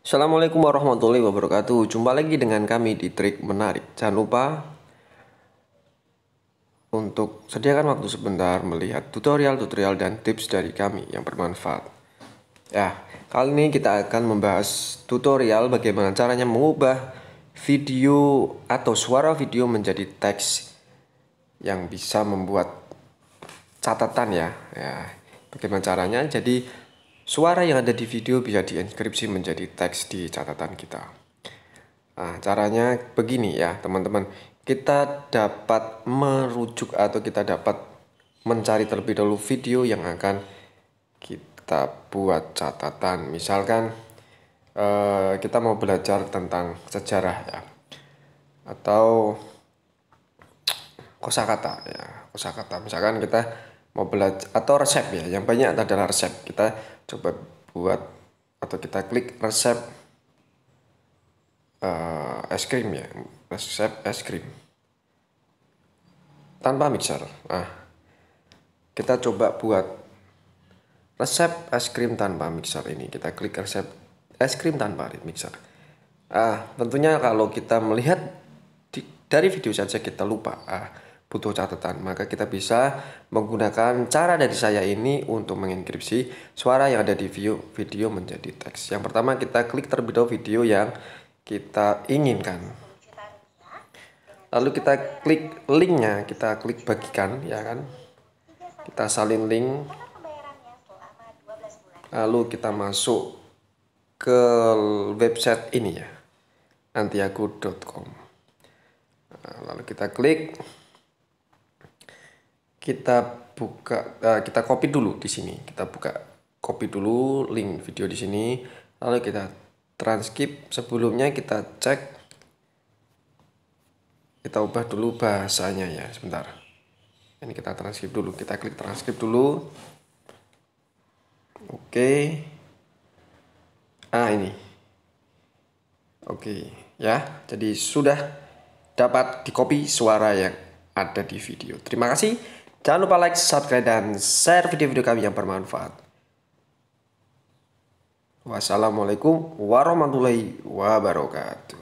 Assalamualaikum warahmatullahi wabarakatuh. Jumpa lagi dengan kami di Trik Menarik. Jangan lupa untuk sediakan waktu sebentar melihat tutorial-tutorial dan tips dari kami yang bermanfaat. Ya, kali ini kita akan membahas tutorial bagaimana caranya mengubah video atau suara video menjadi teks yang bisa membuat catatan ya. Ya, bagaimana caranya? Jadi Suara yang ada di video bisa dienkripsi menjadi teks di catatan kita. Nah, caranya begini ya, teman-teman. Kita dapat merujuk atau kita dapat mencari terlebih dahulu video yang akan kita buat catatan. Misalkan eh, kita mau belajar tentang sejarah ya, atau kosakata ya, kosakata. Misalkan kita mau atau resep ya yang banyak adalah resep kita coba buat atau kita klik resep uh, es krim ya resep es krim tanpa mixer nah kita coba buat resep es krim tanpa mixer ini kita klik resep es krim tanpa mixer ah tentunya kalau kita melihat di, dari video saja kita lupa ah butuh catatan, maka kita bisa menggunakan cara dari saya ini untuk mengenkripsi suara yang ada di view video menjadi teks. Yang pertama kita klik terlebih dahulu video yang kita inginkan. Lalu kita klik linknya, kita klik bagikan, ya kan? Kita salin link. Lalu kita masuk ke website ini ya, antiago.com. Nah, lalu kita klik kita buka uh, kita copy dulu di sini kita buka copy dulu link video di sini lalu kita transkrip sebelumnya kita cek kita ubah dulu bahasanya ya sebentar ini kita transkrip dulu kita klik transkrip dulu oke okay. ah ini oke okay. ya jadi sudah dapat di copy suara yang ada di video terima kasih Jangan lupa like, subscribe, dan share video-video kami yang bermanfaat. Wassalamualaikum warahmatullahi wabarakatuh.